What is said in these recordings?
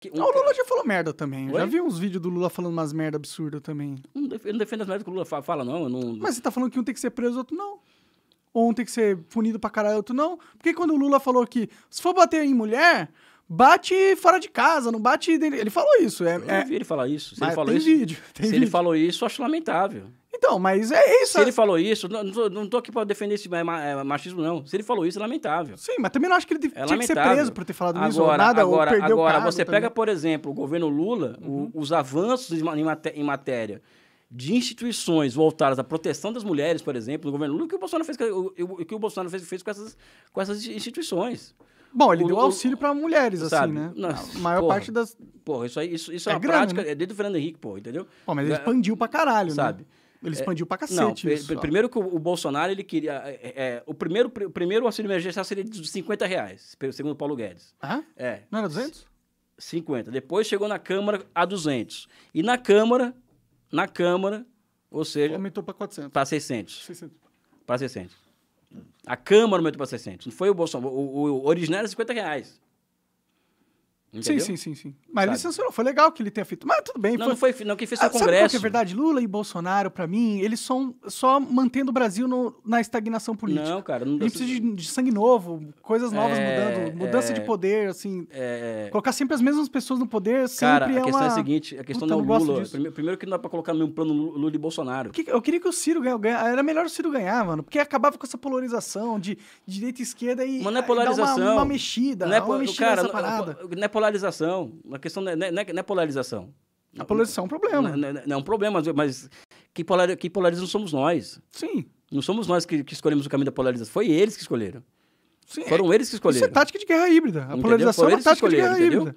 Que, ah, um... o Lula já falou merda também. Oi? Já vi uns vídeos do Lula falando umas merda absurdas também. Eu não, defendo as merdas que o Lula fala, não, não. Mas você tá falando que um tem que ser preso, outro não ou um tem que ser punido pra caralho, outro não. Porque quando o Lula falou que se for bater em mulher, bate fora de casa, não bate dentro. Ele falou isso. É, eu é... vi ele falar isso. Se ele falou tem isso, vídeo. Tem se vídeo. ele falou isso, eu acho lamentável. Então, mas é isso. Se ele falou isso, não, não tô aqui para defender esse eh, machismo, não. Se ele falou isso, é lamentável. Sim, mas também não acho que ele é tinha que ser preso por ter falado agora, isso ou nada, agora, ou Agora, você também. pega, por exemplo, o governo Lula, uhum. o, os avanços em, em, matéria de instituições voltadas à proteção das mulheres, por exemplo, no governo Lula, o que o Bolsonaro fez, o, o, que o Bolsonaro fez, fez com, essas, com essas instituições. Bom, ele o, deu auxílio para mulheres, assim, sabe, assim, né? Nossa, a maior porra, parte das. Porra, isso, isso, isso é, é uma grande, prática. Né? É desde o Fernando Henrique, pô, entendeu? Pô, mas ele é, expandiu pra caralho, né? sabe? Né? Ele é, expandiu é, pra cacete não, isso. Primeiro que o, o Bolsonaro, ele queria... É, é, é o, primeiro, o primeiro auxílio emergencial seria de 50 reais, segundo Paulo Guedes. Ah? É. Não era 200? 50. Depois chegou na Câmara a 200. E na Câmara, na Câmara, ou seja... Aumentou para 400. Para 600. 600. Para 600. A Câmara aumentou para 600. Não foi o Bolsonaro. O, o, o original era 50 reais. Entendeu? Sim, sim, sim, sim. Mas Sabe? ele censurou, foi legal que ele tenha feito. Mas tudo bem. Não, foi... não foi não, quem fez ah, o Congresso. Sabe que é verdade? Lula e Bolsonaro, para mim, eles são só mantendo o Brasil no, na estagnação política. Não, cara. Não a gente precisa de, de, sangue novo, coisas novas é, mudando, mudança é, de poder, assim. É, é, colocar sempre as mesmas pessoas no poder cara, sempre a é questão é a seguinte, a questão Puta, não é o Lula. Primeiro, primeiro, que não dá pra colocar no mesmo plano Lula e Bolsonaro. Que, eu queria que o Ciro ganhasse. Era melhor o Ciro ganhar, mano, porque acabava com essa polarização de, de direita e esquerda e, Mas não é polarização. Uma, uma, mexida, não é, uma mexida cara, parada. Não é, é polarização. A questão é, não é, não é, não é polarização. A polarização é um problema. Não, é, é, não, é um problema, mas que polar que polariza não somos nós. Sim. Não somos nós que, que escolhemos o caminho da polarização. Foi eles que escolheram. Sim, Foram eles que escolheram. Isso é tática de guerra híbrida. A entendeu? polarização é uma tática de guerra entendeu? híbrida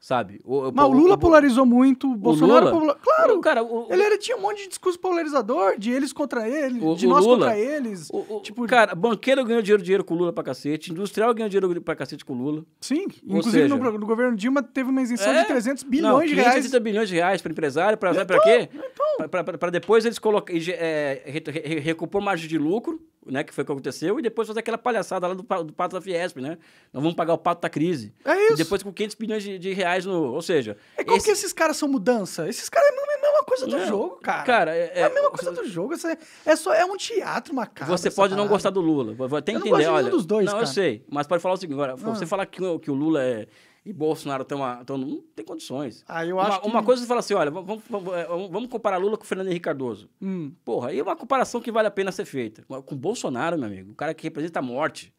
sabe? O, Mas o, Lula o, polarizou muito, o Bolsonaro Lula, Claro, o, cara, ele, era tinha um monte de discurso polarizador, de eles contra ele, de nós Lula, contra eles. tipo... Cara, banqueiro ganhou dinheiro, dinheiro com o Lula pra cacete, industrial ganhou dinheiro pra cacete com o Lula. Sim, Ou inclusive seja, no, no, governo Dilma teve uma isenção é? de 300 bilhões Não, de reais. 300 bilhões de reais pra empresário, pra, então, pra quê? Então. Pra, pra, pra depois eles colocar é, re, re, re, recupor margem de lucro, né, que foi o que aconteceu, e depois fazer aquela palhaçada lá do, do pato da Fiesp, né? não vamos pagar o pato da crise. É isso. E depois com 500 bilhões de, de, reais no... Ou seja... É como esse... que esses caras são mudança? Esses caras é a mesma coisa do não, jogo, cara. Cara, é... é a é mesma coisa do jogo. Essa, é, é, só, é um teatro macabro. Você pode parada. não gostar do Lula. Tem que entender, olha... não gosto de dos dois, Não, cara. eu sei. Mas pode falar o seguinte, agora, ah. você falar que, que o Lula é e Bolsonaro estão. não tem condições. Ah, eu acho uma, que... uma coisa você é fala assim: olha, vamos, vamos, eh, vamos, comparar Lula com o Fernando Henrique Cardoso. Hum. Porra, aí é uma comparação que vale a pena ser feita. Com Bolsonaro, meu amigo, o cara que representa a morte.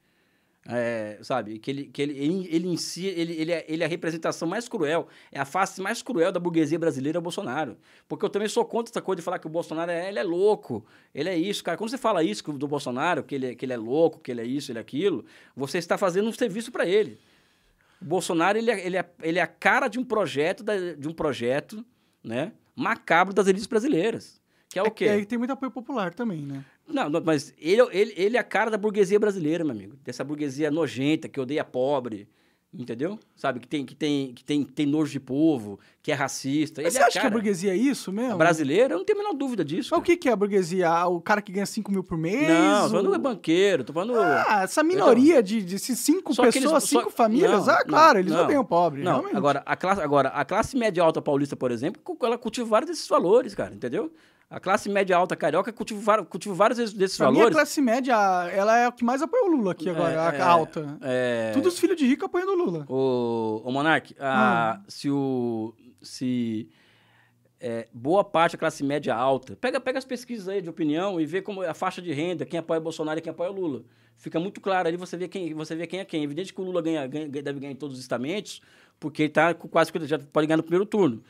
É, sabe? Que ele, que ele, ele, ele em si, ele, ele, é, ele é a representação mais cruel, é a face mais cruel da burguesia brasileira, é Bolsonaro. Porque eu também sou contra essa coisa de falar que o Bolsonaro é, ele é louco, ele é isso, cara. Quando você fala isso do Bolsonaro, que ele, é, que ele é louco, que ele é isso, ele é aquilo, você está fazendo um serviço para ele. O Bolsonaro ele é, ele é, ele é a cara de um projeto, da, de um projeto né, macabro das elites brasileiras. Que é o é quê? É, e tem muito apoio popular também, né? Não, não, mas ele, é ele, ele é a cara da burguesia brasileira, meu amigo. Dessa burguesia nojenta, que odeia pobre, Entendeu? Sabe? Que tem, que tem, que tem, tem nojo de povo, que é racista. Mas Ele você é acha cara. que a burguesia é isso mesmo? A brasileira, eu não tenho a menor dúvida disso. Mas o que, que é a burguesia? Ah, o cara que ganha 5 mil por mês? Não, ou... tô falando é banqueiro, tô falando. Ah, essa minoria então, de, de cinco pessoas, eles, cinco só... famílias. Não, ah, claro, não, eles não, ganham o pobre. Não, realmente. agora a, classe, agora, a classe média alta paulista, por exemplo, ela cultiva vários desses valores, cara, entendeu? A classe média alta carioca cultiva, cultiva vários desses pra valores. Mim, a classe média, ela é o que mais apoia o Lula aqui é, agora, é, a é, alta. É... Todos os filhos de rico apoiando o Lula. O, o Monark, ah. se o. Se. É, boa parte da classe média alta. Pega, pega as pesquisas aí de opinião e vê como é a faixa de renda, quem apoia Bolsonaro e quem apoia Lula. Fica muito claro ali, você vê quem, você vê quem é quem. É evidente que o Lula ganha, ganha deve ganhar em todos os estamentos, porque ele tá com quase já pode ganhar no primeiro turno.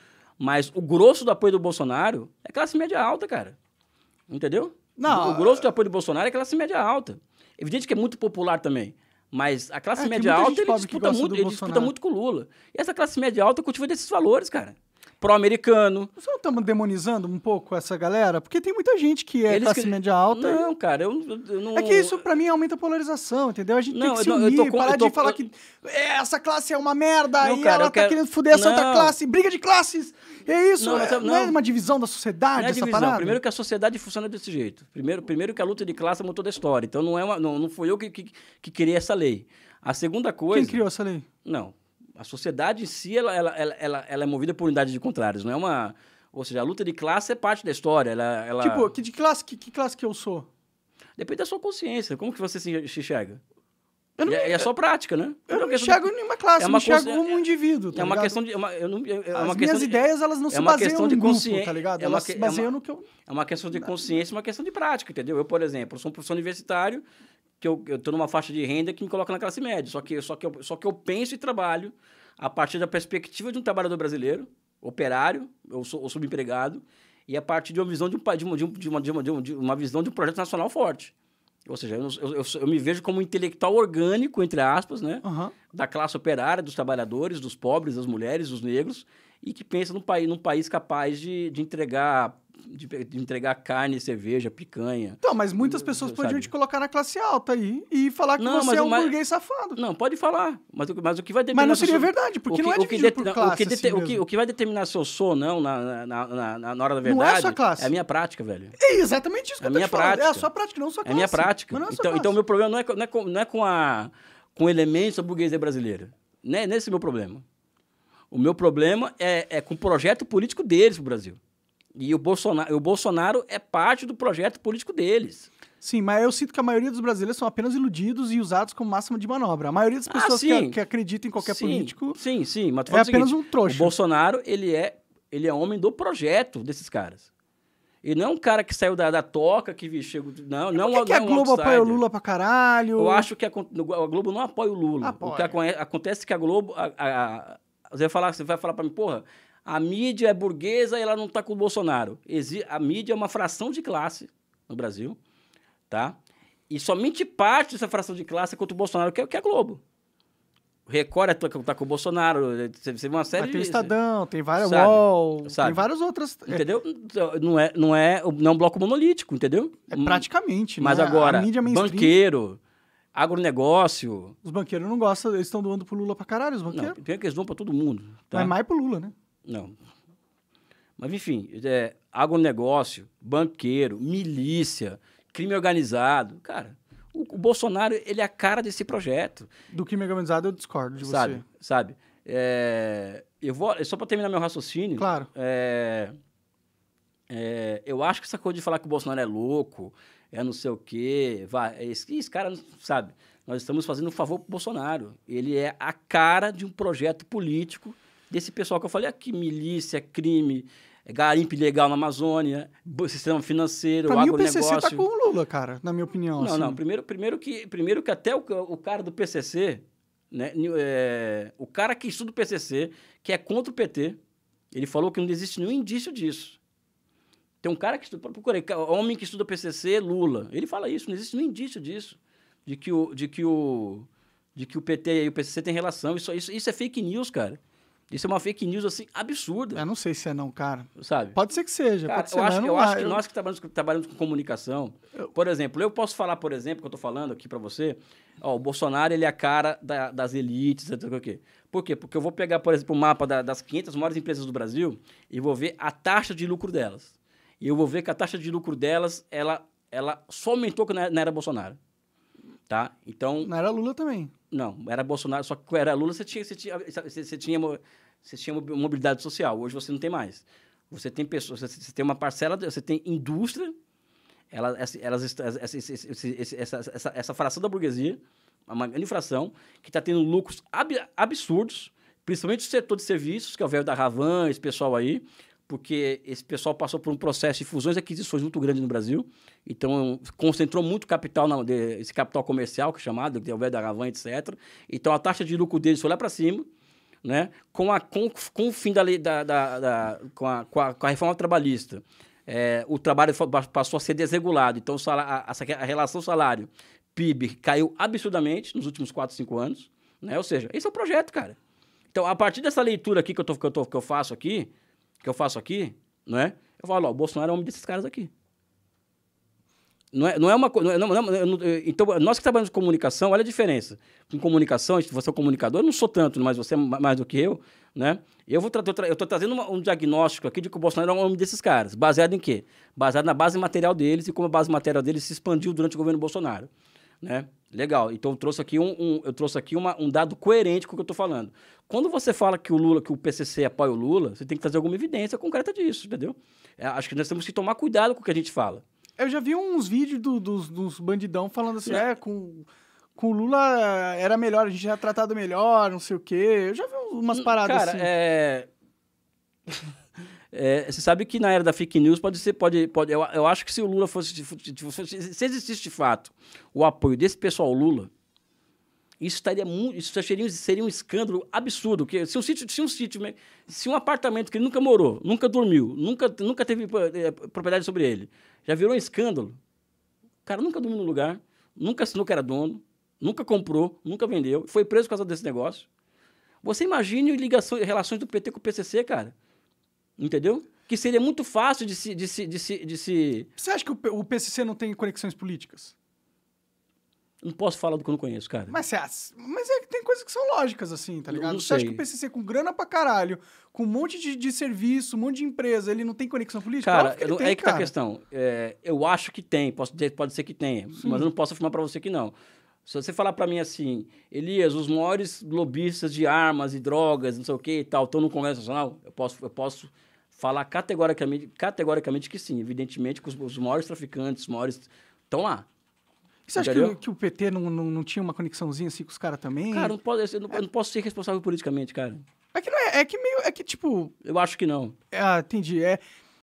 Mas o grosso do apoio do Bolsonaro é classe média alta, cara. Entendeu? Não. O grosso é- do apoio do Bolsonaro é classe média alta. Evidente que é muito popular também. Mas a classe é, média alta ele disputa, muito, ele disputa muito com o Lula. E essa classe média alta cultiva desses valores, cara pró-americano. Você não estamos demonizando um pouco essa galera? Porque tem muita gente que é Eles classe que... média alta. Não, cara, eu, eu, não... É que isso, pra mim, aumenta a polarização, entendeu? A gente não, tem que se unir, eu tô, parar eu tô, de falar que é, essa classe é uma merda não, e cara, ela tá quero... querendo foder essa outra classe. Briga de classes! É isso, não, é, não é uma divisão da sociedade não é essa divisão. parada? Primeiro que a sociedade funciona desse jeito. Primeiro, primeiro que a luta de classe é motor da história. Então não, é uma, não, não foi eu que, que, que criei essa lei. A segunda coisa... Quem criou essa lei? Não, a sociedade em si ela, ela, ela, ela, é movida por unidades de contrários, não é uma. Ou seja, a luta de classe é parte da história. Ela, ela... Tipo, que de classe, que, que classe que eu sou? Depende da sua consciência. Como que você se, enxerga? não, e é, é só prática, né? Eu não, não enxergo de... nenhuma classe, é uma enxergo cons... como um indivíduo, é tá É uma ligado? questão de... É uma, eu não, é, é As minhas de, ideias, elas não é se baseiam de grupo, tá ligado? É uma, elas se baseiam é uma, no que eu... É uma questão de consciência, uma questão de prática, entendeu? Eu, por exemplo, sou um professor universitário que eu, eu tô numa faixa de renda que me coloca na classe média. Só que, só que, eu, só que eu penso e trabalho a partir da perspectiva de um trabalhador brasileiro, operário ou, ou subempregado, e a partir de uma visão de, um, de, uma, de, uma, de, uma, de uma visão de um projeto nacional forte. Ou seja, eu, eu, eu, me vejo como um intelectual orgânico, entre aspas, né? Uhum. Da classe operária, dos trabalhadores, dos pobres, das mulheres, dos negros, e que pensa num país, num país capaz de, de entregar de, de, entregar carne, cerveja, picanha. Então, mas muitas hum, pessoas podiam te colocar na classe alta aí e falar que não, você é um mas, burguês safado. Não, pode falar. Mas, mas o que vai determinar... Mas não seria seu, verdade, porque que, não é dividido por classe. Assim o que, vai determinar se eu sou ou não na, na, na, na, hora da verdade... Não é a sua classe. É a minha prática, velho. É exatamente isso que é eu tô minha prática. É a sua prática, não a sua classe. É a minha prática. Mas não é a sua então, então, meu problema não é, não é, com, não é com, a, com elementos da burguesia brasileira. Não é nesse meu problema. O meu problema é, é com o projeto político deles pro Brasil. E o Bolsonaro, o Bolsonaro é parte do projeto político deles. Sim, mas eu sinto que a maioria dos brasileiros são apenas iludidos e usados como máxima de manobra. A maioria das ah, pessoas ah, que, que acreditam em qualquer sim, político. Sim, sim, mas é apenas seguinte, um trouxa. O Bolsonaro, ele é, ele é homem do projeto desses caras. Ele não é um cara que saiu da, da toca, que chegou. Não, e não, por que, não, é que a Globo um apoia o Lula pra caralho? Eu acho que a, a Globo não apoia o Lula. Apoia. O que acontece é que a Globo. A, a, você vai falar, você vai falar pra mim, porra, a mídia é burguesa e ela não está com o Bolsonaro. Exi a mídia é uma fração de classe no Brasil, tá? E somente parte dessa fração de classe é contra o Bolsonaro, que é, que é Globo. O Record é tá com o Bolsonaro, você é, vê uma série... Mas tem o Estadão, tem várias sabe, UOL, sabe? tem várias outras... É. Entendeu? Então, não é, não é, não é um bloco monolítico, entendeu? É praticamente, Mas né? agora, a mídia banqueiro, agronegócio... Os banqueiros não gostam, eles estão doando pro Lula pra caralho, os banqueiros. Não, que eles doam pra todo mundo. Tá? Mas mais pro Lula, né? Não. Mas, enfim, é, agronegócio, banqueiro, milícia, crime organizado. Cara, o, o, Bolsonaro, ele é a cara desse projeto. Do crime organizado, eu discordo de sabe, você. Sabe? É, eu vou, é só para terminar meu raciocínio. Claro. É, é, eu acho que essa coisa de falar que o Bolsonaro é louco, é não sei o quê, vai, esse, é esse cara, sabe? Nós estamos fazendo um favor pro Bolsonaro. Ele é a cara de um projeto político desse pessoal que eu falei aqui, ah, milícia, crime, é garimpe ilegal na Amazônia, sistema financeiro, pra agronegócio. Mim o PCC tá com o Lula, cara, na minha opinião. Não, assim. não. Primeiro, primeiro, que, primeiro que até o, o cara do PCC, né, é, o cara que estuda o PCC, que é contra o PT, ele falou que não existe nenhum indício disso. Tem um cara que estuda, procurei, homem que estuda PCC, Lula. Ele fala isso, não existe nenhum indício disso, de que o, de que o, de que o PT e o PCC têm relação. Isso, isso, isso é fake news, cara. Isso é uma fake news, assim, absurda. Eu não sei se é não, cara. Sabe? Pode ser que seja. Cara, eu, acho, não, eu acho que nós que trabalhamos, trabalhamos com comunicação, eu... por exemplo, eu posso falar, por exemplo, que eu tô falando aqui para você, ó, o Bolsonaro, ele é a cara da, das elites, etc. Por quê? Porque eu vou pegar, por exemplo, o um mapa da, das 500 maiores empresas do Brasil e vou ver a taxa de lucro delas. E eu vou ver que a taxa de lucro delas, ela, ela só aumentou quando é, não era Bolsonaro. Tá? Então... Não era Lula também. Não, era Bolsonaro, só que era Lula, você tinha, você tinha, você, você tinha você tinha mobilidade social, hoje você não tem mais. Você tem pessoas, você tem uma parcela, você tem indústria, elas, essa, essa, essa, essa, fração da burguesia, uma grande fração, que está tendo lucros ab, absurdos, principalmente o setor de serviços, que é o velho da Ravan, esse pessoal aí, porque esse pessoal passou por um processo de fusões e aquisições muito grande no Brasil, então concentrou muito capital, na, esse capital comercial, que é chamado, que é o velho da Ravan, etc. Então a taxa de lucro deles foi lá para cima, né, com, a, com, com o fim da, lei, da, da, da com, a, com, a, com, a, reforma trabalhista, é, o trabalho passou a ser desregulado. Então, a, a, relação salário PIB caiu absurdamente nos últimos 4, 5 anos. Né? Ou seja, esse é o projeto, cara. Então, a partir dessa leitura aqui que eu, tô, que eu, tô, que eu faço aqui, que eu faço aqui, né, eu falo, ó, o Bolsonaro é um desses caras aqui. Não é, não é uma coisa. É, então, nós que trabalhamos com comunicação, olha a diferença. Com comunicação, você é um comunicador, eu não sou tanto, mas você é mais do que eu, né? Eu vou tra eu estou trazendo uma, um diagnóstico aqui de que o Bolsonaro é um homem desses caras. Baseado em quê? Baseado na base material deles e como a base material deles se expandiu durante o governo Bolsonaro. Né? Legal. Então eu trouxe aqui, um, um eu trouxe aqui uma, um dado coerente com o que eu estou falando. Quando você fala que o Lula, que o PCC apoia o Lula, você tem que trazer alguma evidência concreta disso, entendeu? É, acho que nós temos que tomar cuidado com o que a gente fala. Eu já vi uns vídeos do, dos, dos bandidão falando assim, é, é com com o Lula era melhor, a gente era tratado melhor, não sei o quê. Eu já vi umas hum, paradas Cara, assim. É... é... você sabe que na era da fake news pode ser, pode, pode. Eu, eu acho que se o Lula fosse, se existisse de fato o apoio desse pessoal Lula, isso estaria muito, isso seria, seria um escândalo absurdo, porque se um sítio, se um sítio, né, se um apartamento que ele nunca morou, nunca dormiu, nunca, nunca teve é, propriedade sobre ele, já virou um escândalo. O cara nunca dormiu no lugar, nunca assinou que era dono, nunca comprou, nunca vendeu, foi preso por causa desse negócio. Você imagine ligações, relações do PT com o PCC, cara. Entendeu? Que seria muito fácil de se. De se, de se, de se... Você acha que o PCC não tem conexões políticas? Não posso falar do que eu não conheço, cara. Mas, é, mas é que tem coisas que são lógicas, assim, tá ligado? Não, Você acha que o PCC com grana pra caralho, com um monte de, de serviço, um monte de empresa, ele não tem conexão política? Cara, que eu, tem, é que cara. tá a questão. É, eu acho que tem, posso dizer, pode ser que tenha, Sim. mas eu não posso afirmar para você que não. Se você falar para mim assim, Elias, os maiores lobistas de armas e drogas, não sei o que e tal, estão no Congresso Nacional, eu posso, eu posso falar categoricamente, categoricamente que sim. Evidentemente que os, os maiores traficantes, os maiores estão lá você acha que, que, o PT não, não, não, tinha uma conexãozinha assim com os caras também? Cara, não posso, não, é... não posso ser responsável politicamente, cara. É que não é, é que meio, é que tipo... Eu acho que não. Ah, entendi, é...